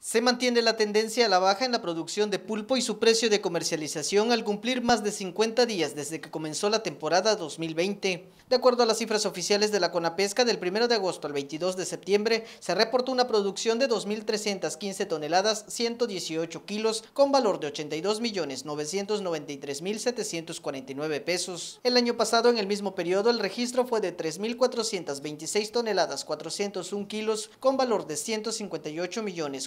Se mantiene la tendencia a la baja en la producción de pulpo y su precio de comercialización al cumplir más de 50 días desde que comenzó la temporada 2020. De acuerdo a las cifras oficiales de la Conapesca, del 1 de agosto al 22 de septiembre se reportó una producción de 2.315 toneladas, 118 kilos, con valor de 82.993.749 pesos. El año pasado, en el mismo periodo, el registro fue de 3.426 toneladas, 401 kilos, con valor de 158 millones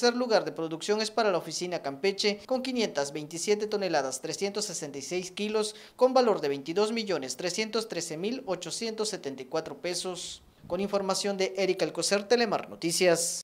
tercer lugar de producción es para la oficina Campeche con 527 toneladas 366 kilos con valor de 22.313.874 pesos. Con información de Erika Alcocer, Telemar Noticias.